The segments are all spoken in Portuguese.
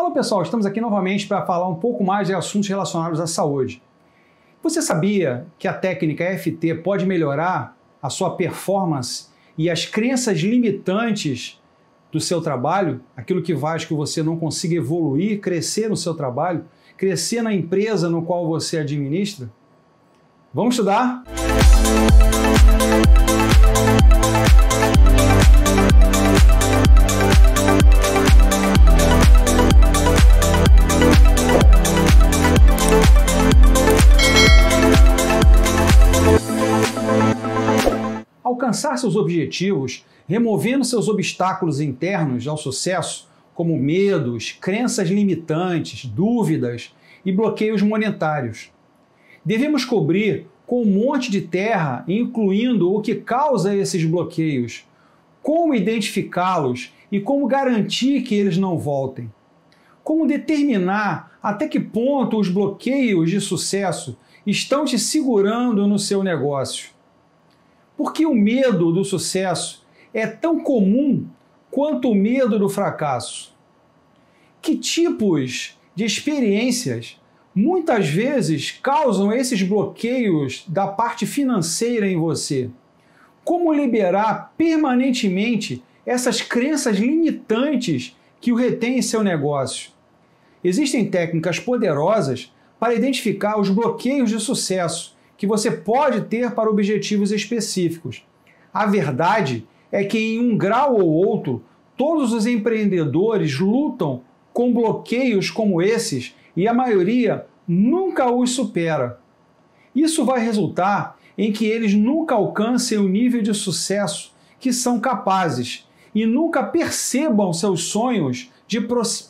Alô pessoal, estamos aqui novamente para falar um pouco mais de assuntos relacionados à saúde. Você sabia que a técnica FT pode melhorar a sua performance e as crenças limitantes do seu trabalho, aquilo que faz que você não consiga evoluir, crescer no seu trabalho, crescer na empresa no qual você administra? Vamos estudar? Música alcançar seus objetivos, removendo seus obstáculos internos ao sucesso, como medos, crenças limitantes, dúvidas e bloqueios monetários. Devemos cobrir com um monte de terra, incluindo o que causa esses bloqueios, como identificá-los e como garantir que eles não voltem. Como determinar até que ponto os bloqueios de sucesso estão te segurando no seu negócio. Porque o medo do sucesso é tão comum quanto o medo do fracasso. Que tipos de experiências muitas vezes causam esses bloqueios da parte financeira em você? Como liberar permanentemente essas crenças limitantes que o retém em seu negócio? Existem técnicas poderosas para identificar os bloqueios de sucesso que você pode ter para objetivos específicos. A verdade é que, em um grau ou outro, todos os empreendedores lutam com bloqueios como esses e a maioria nunca os supera. Isso vai resultar em que eles nunca alcancem o nível de sucesso que são capazes e nunca percebam seus sonhos de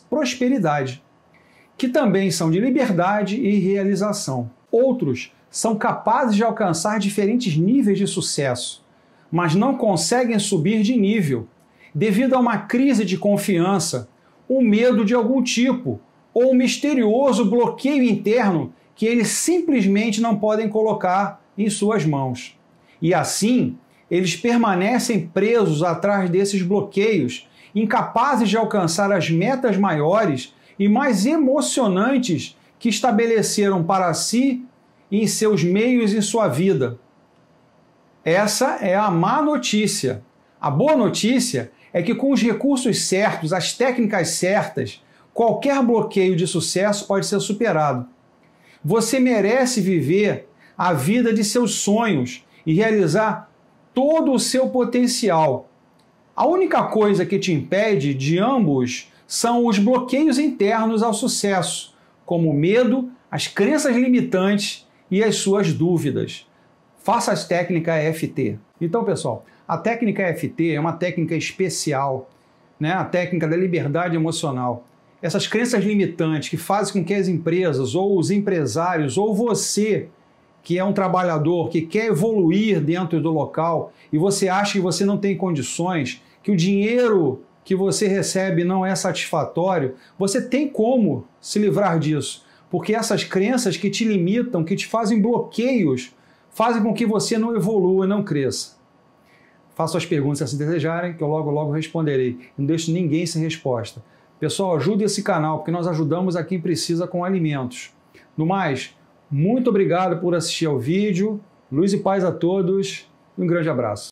prosperidade, que também são de liberdade e realização. Outros são capazes de alcançar diferentes níveis de sucesso, mas não conseguem subir de nível devido a uma crise de confiança, um medo de algum tipo ou um misterioso bloqueio interno que eles simplesmente não podem colocar em suas mãos. E assim, eles permanecem presos atrás desses bloqueios, incapazes de alcançar as metas maiores e mais emocionantes que estabeleceram para si em seus meios em sua vida. Essa é a má notícia. A boa notícia é que, com os recursos certos, as técnicas certas, qualquer bloqueio de sucesso pode ser superado. Você merece viver a vida de seus sonhos e realizar todo o seu potencial. A única coisa que te impede de ambos são os bloqueios internos ao sucesso como o medo, as crenças limitantes e as suas dúvidas. Faça as técnicas EFT. Então, pessoal, a técnica EFT é uma técnica especial, né? a técnica da liberdade emocional. Essas crenças limitantes que fazem com que as empresas ou os empresários ou você que é um trabalhador que quer evoluir dentro do local e você acha que você não tem condições, que o dinheiro que você recebe não é satisfatório, você tem como se livrar disso, porque essas crenças que te limitam, que te fazem bloqueios, fazem com que você não evolua, não cresça. Faço as perguntas se desejarem, que eu logo, logo responderei. Não deixo ninguém sem resposta. Pessoal, ajude esse canal, porque nós ajudamos a quem precisa com alimentos. No mais, muito obrigado por assistir ao vídeo. Luz e paz a todos. Um grande abraço.